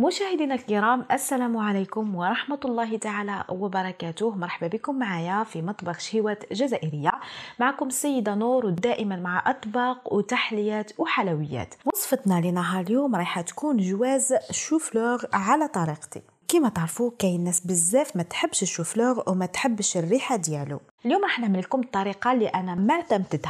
مشاهدينا الكرام السلام عليكم ورحمة الله تعالى وبركاته مرحبا بكم معايا في مطبخ شهوة جزائرية معكم السيدة نور ودائما مع أطباق وتحليات وحلويات وصفتنا لنهار اليوم رايحة تكون جواز شوفلور على طريقتي كما تعرفوا كاين ناس بزاف ما تحبش الشوفلور وما تحبش الريحه ديالو اليوم راح نعمل لكم الطريقه اللي انا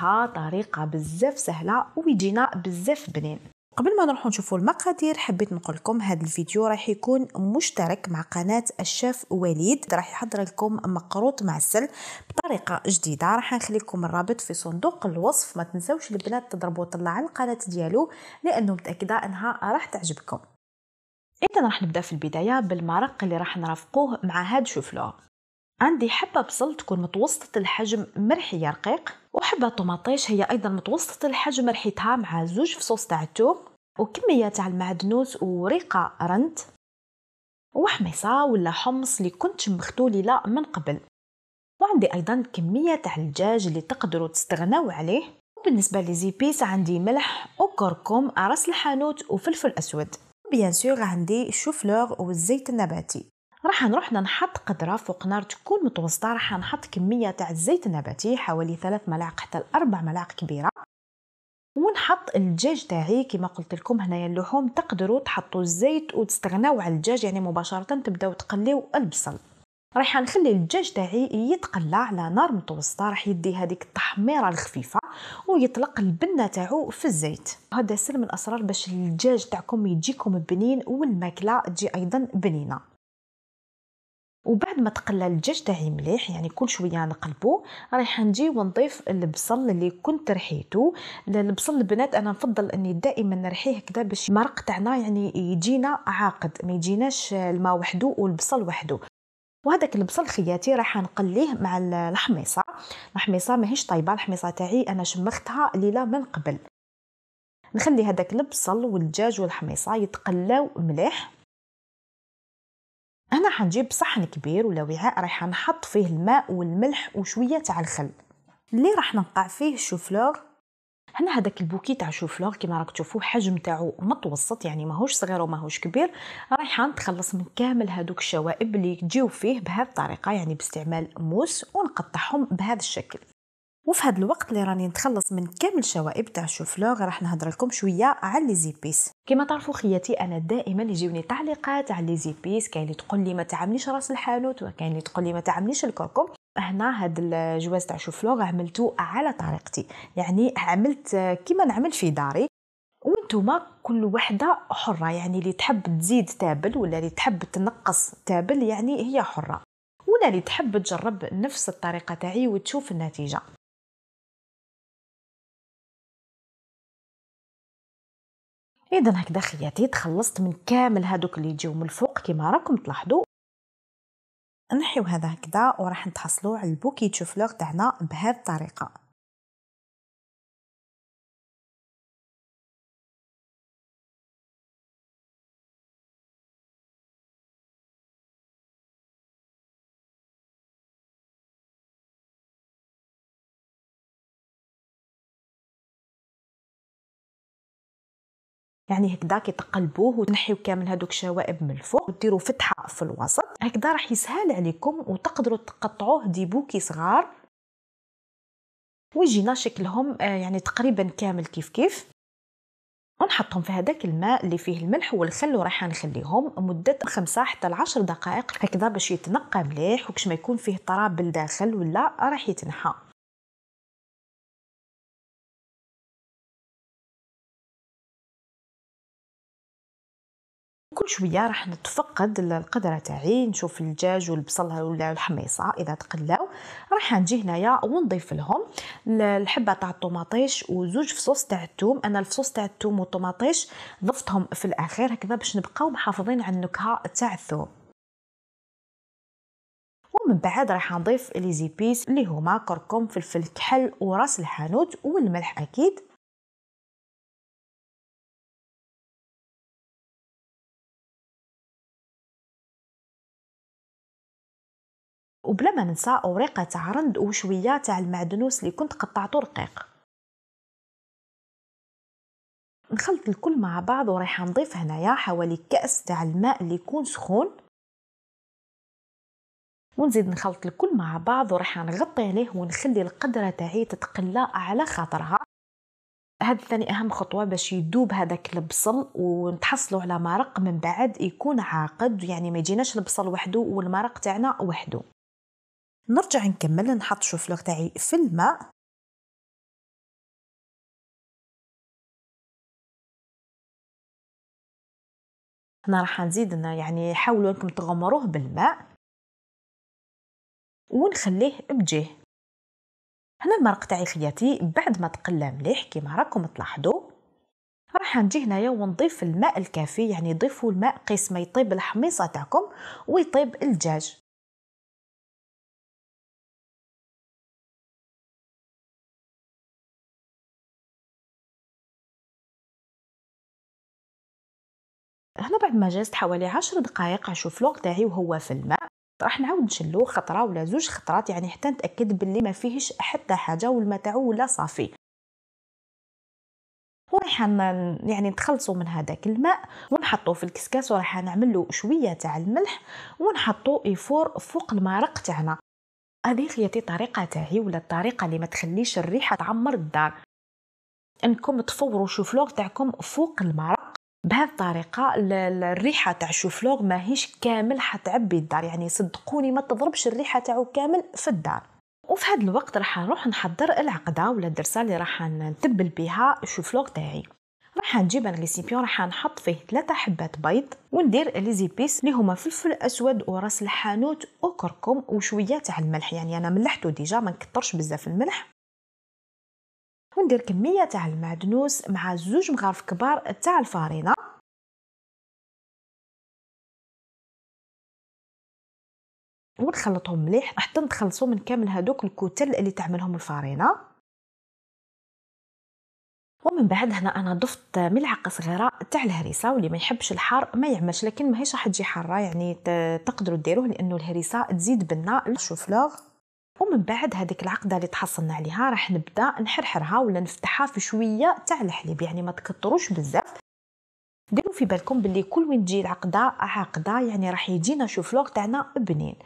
ما طريقه بزاف سهله ويجينا بزاف بنين قبل ما نروحو نشوفو المقادير حبيت نقول لكم هذا الفيديو راح يكون مشترك مع قناه الشاف وليد راح يحضر لكم مقروط معسل بطريقه جديده راح نخليكم الرابط في صندوق الوصف ما تنسوش البنات تضربوا طلع على القناه ديالو لانه متاكده انها راح تعجبكم اذا راح نبدا في البدايه بالمرق اللي راح نرافقوه مع هاد شوفلو عندي حبه بصل تكون متوسطه الحجم مرحيه رقيق وحبة طماطيش هي أيضا متوسط الحجم رحيتها مع زوج فصوص تاع التوم وكمية تاع المعدنوس وريقة رند وحميصة ولا حمص اللي كنت شمختو مختولي من قبل وعندي أيضا كمية تاع الدجاج اللي تقدروا تستغناو عليه بالنسبه لي زيبيس عندي ملح وكركم راس الحانوت وفلفل اسود بيان سور عندي الشوفلور والزيت النباتي راح نروح نحط قدرة فوق نار تكون متوسطة راح نحط كمية تاع الزيت النباتي حوالي ثلاث ملاعق حتى لأربع ملاعق كبيرة ونحط الدجاج تاعي كما قلت لكم هنايا اللحوم تقدروا تحطوا الزيت وتستغناو على الدجاج يعني مباشره تبداو تقليو البصل راح نخلي الدجاج تاعي يتقلى على نار متوسطه راح يدي هذيك التحميره الخفيفه ويطلق البنه تاعو في الزيت هذا سر من اسرار باش الدجاج تاعكم يجيكم بنين والماكله تجي ايضا بنينه وبعد ما تقلى الدجاج تاعي مليح يعني كل شويه نقلبو رايحه نجي ونضيف البصل اللي كنت رحيتو البصل البنات انا نفضل اني دائما نرحيه كذا باش المرق تاعنا يعني يجينا عاقد ما يجيناش الماء وحده والبصل وحده وهذاك البصل خياتي راح نقليه مع الحميصه الحميصه ماهيش طايبه الحميصه تاعي انا شمختها ليله من قبل نخلي هذاك البصل والدجاج والحميصه يتقلاو مليح هنا حنجيب صحن كبير ولا وعاء راح نحط فيه الماء والملح وشويه تاع الخل اللي راح نقع فيه الشوفلور هنا هذاك البوكي تاع الشوفلور كما راك تشوفوا حجم تاعو متوسط يعني ماهوش صغير وماهوش كبير رايحه نتخلص من كامل هذوك الشوائب اللي تجيو فيه بهذه الطريقه يعني باستعمال موس ونقطعهم بهذا الشكل وفي هذا الوقت اللي راني نتخلص من كامل الشوائب تاع الشوفلوغ راح نهضر لكم شويه على لي زيبيس كما تعرفوا خياتي انا دائما يجيوني تعليقات على لي زيبيس كاين اللي تقول لي ما تعمليش راس الحانوت وكاين اللي تقول لي ما تعمليش الكركم هنا هاد الجواز تاع شوفلوغ عملته على طريقتي يعني عملت كيما نعمل في داري وانتوما كل وحده حره يعني اللي تحب تزيد تابل ولا اللي تحب تنقص تابل يعني هي حره ولا اللي تحب تجرب نفس الطريقه تاعي وتشوف النتيجه اذا هكذا خياتي تخلصت من كامل هادوك اللي يجيو من الفوق كما راكم تلاحظوا نحيو هذا هكذا وراح نتحصلوا على البوكي تشوفلوغ تاعنا بهذه الطريقه يعني هكذا كتقلبوه وتنحيو كامل هذوك الشوائب من الفوق وديروا فتحه في الوسط هكذا راح يسهل عليكم وتقدروا تقطعوه دي بوكي صغار ويجينا شكلهم آه، يعني تقريبا كامل كيف كيف ونحطهم في هذاك الماء اللي فيه الملح والخل وراح نخليهم مدة خمسة حتى العشر دقائق هكذا باش يتنقى مليح وكش ما يكون فيه تراب بالداخل ولا راح يتنحى كل شويه راح نتفقد القدره تاعي نشوف الدجاج والبصل ولا الحميصه اذا تقلاو راح نجي هنايا ونضيف لهم الحبه تاع الطوماطيش وزوج فصوص تاع الثوم انا الفصوص تاع الثوم والطوماطيش ضفتهم في الاخير هكذا باش نبقاو محافظين على النكهه تاع الثوم ومن بعد راح نضيف لي زيبيس اللي هما كركم فلفل كحل وراس الحانوت والملح اكيد وبلا ما ننسى اوريقه تاع رند وشويه تاع المعدنوس اللي كنت قطعته رقيق نخلط الكل مع بعض وراح نضيف هنايا حوالي كاس تاع الماء اللي يكون سخون ونزيد نخلط الكل مع بعض وراح نغطي عليه ونخلي القدره تاعي تتقلى على خاطرها هاد ثاني اهم خطوه باش يدوب هذاك البصل ونتحصلوا على مرق من بعد يكون عاقد يعني ما يجيناش البصل وحده والمرق تاعنا وحده نرجع نكمل نحط شوفلوغ تاعي في الماء هنا راح نزيد يعني حاولوا انكم تغمروه بالماء ونخليه بجيه هنا المرق تاعي خياتي بعد ما تقلى مليح كيما راكم تلاحظوا راح نجي هنايا ونضيف الماء الكافي يعني ضيفوا الماء قيس ما يطيب الحميصه تاعكم ويطيب الدجاج هنا بعد ما جازت حوالي عشر دقائق غنشوف لوغ تاعي وهو في الماء راح نعاود نشلو خطره ولا زوج خطرات يعني حتى نتاكد باللي ما فيهش حتى حاجه والماء تاعو ولا صافي وراح يعني نتخلصوا من هذاك الماء ونحطوه في الكسكاس وراح نعمل له شويه تاع الملح ونحطوه يفور فوق المارق تاعنا هذه خياتي طريقه تاعي ولا الطريقه اللي ما تخليش الريحه تعمر الدار انكم تفوروا شوفلوغ تاعكم فوق المارق بهذه الطريقه الريحه تاع الشوفلوغ ماهيش كامل حتعبي الدار يعني صدقوني ما تضربش الريحه تاعو كامل في الدار وفي هذا الوقت راح نروح نحضر العقده ولا الدرسه اللي راح نتبل بها الشوفلوغ تاعي راح نجيب ان ريسيبيون راح نحط فيه ثلاثة حبات بيض وندير لي زيبيس اللي هما فلفل اسود وراس الحانوت وكركم وشويه تاع الملح يعني انا ملحته ديجا ما نكثرش بزاف الملح وندير كميه تاع المعدنوس مع زوج مغارف كبار تاع الفارينه ونخلطهم مليح حتى نتخلصوا من كامل هذوك الكتل اللي تعملهم الفارينه ومن بعد هنا انا ضفت ملعقه صغيره تاع الهريسه واللي ما يحبش الحار ما يعملش لكن ماهيش راح تجي حاره يعني تقدروا ديروه لانه الهريسه تزيد بنه الشوفلوغ ومن بعد هذيك العقده اللي تحصلنا عليها راح نبدا نحرحرها ولا نفتحها في شويه تاع الحليب يعني ما تكثروش بزاف ديروا في بالكم باللي كل وين تجي العقده عقده يعني راح يجينا شوفلوغ تاعنا بنين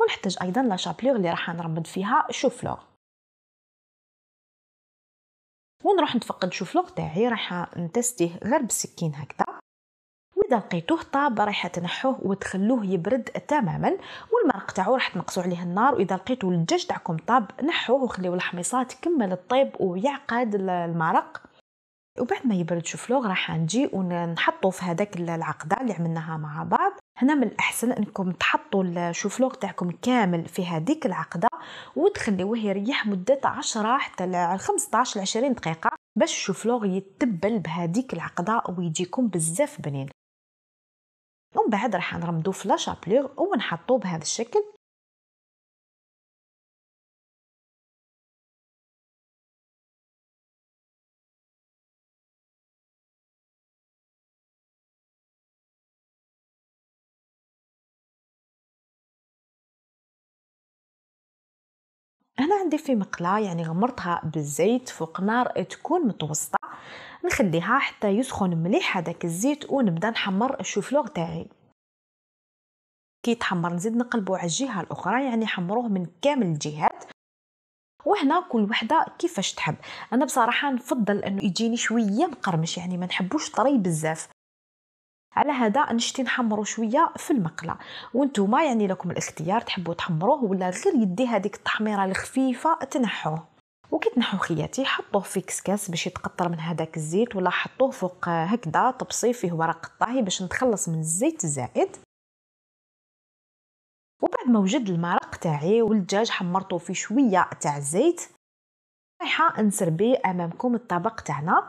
ونحتاج ايضا لا شابلوغ اللي راح نربط فيها شوفلوغ ونروح نتفقد شوفلوغ تاعي راح نتستيه غير بالسكين هكذا اذا لقيتوه طاب رايحه تنحوه وتخلوه يبرد تماما والمرق تاعو راح تنقصوا عليه النار واذا لقيتوا الدجاج تاعكم طاب نحوه وخليوا الحميصه تكمل الطيب ويعقد المرق وبعد ما يبرد شوفلوغ راح نجي ونحطو في هذاك العقده اللي عملناها مع بعض هنا من الاحسن انكم تحطوا الشوفلوغ تاعكم كامل في هذيك العقده وتخليوه يريح مده 10 حتى 15 ل 20 دقيقه باش الشوفلوغ يتبل بهذيك العقده ويجيكم بزاف بنين ومن بعد راح نرمدو في لاشابلوغ ونحطو بهذا الشكل هنا عندي في مقلاة يعني غمرتها بالزيت فوق نار تكون متوسطه نخليها حتى يسخن مليح هذاك الزيت ونبدا نحمر الشوفلوغ تاعي كي يتحمر نزيد نقلبو على الجهه الاخرى يعني حمروه من كامل الجهات وهنا كل وحده كيفاش تحب انا بصراحه نفضل انه يجيني شويه مقرمش يعني ما نحبوش طري بزاف على هذا نشتي نحمرو شويه في المقله وانتوما يعني لكم الاختيار تحبوا تحمروه ولا غير يدي هذيك التحميره الخفيفه تنحوه وكي تنحو خياتي حطوه في كسكاس باش يتقطر من هذاك الزيت ولا حطوه فوق هكذا طبسي فيه ورق الطهي باش نتخلص من الزيت الزائد وبعد ما وجد المرق تاعي والدجاج حمرته في شويه تاع الزيت رايحه نسربي امامكم الطبق تاعنا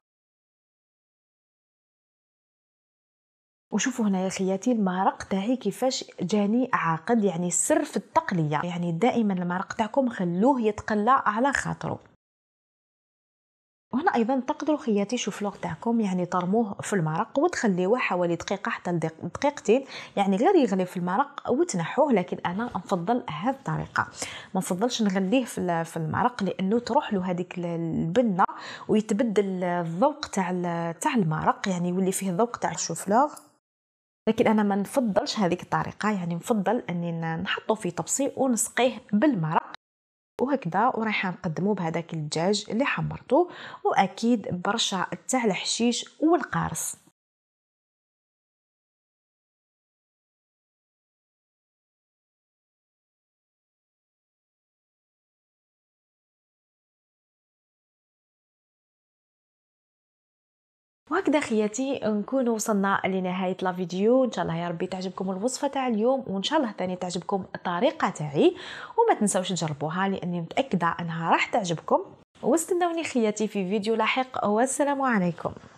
وشوفوا هنا يا خياتي المرق تاعي كيفاش جاني عاقد يعني السر في التقليه يعني دائما المرق تاعكم خلوه يتقلى على خاطره وهنا ايضا تقدروا خياتي شوفلوغ تاعكم يعني ترموه في المرق وتخليوه حوالي دقيقه حتى دقيقتين يعني غير يغلي في المرق وتنحوه لكن انا نفضل هذه الطريقه ما نفضلش نغليه في المرق لانه تروح له هذيك البنه ويتبدل الذوق تاع تاع المرق يعني يولي فيه ذوق تاع الشوفلوغ لكن انا ما نفضلش هذيك الطريقه يعني نفضل اني نحطه في طبسي ونسقيه بالمرق وهكذا ورايحه نقدمه بهذاك الدجاج اللي حمرته واكيد برشا تاع الحشيش والقارص وهكذا خياتي نكون وصلنا لنهايه الفيديو ان شاء الله يا ربي تعجبكم الوصفه تاع اليوم وان شاء الله تاني تعجبكم الطريقه تاعي وما تنسوش تجربوها لاني متاكده انها راح تعجبكم واستنوني خياتي في فيديو لاحق والسلام عليكم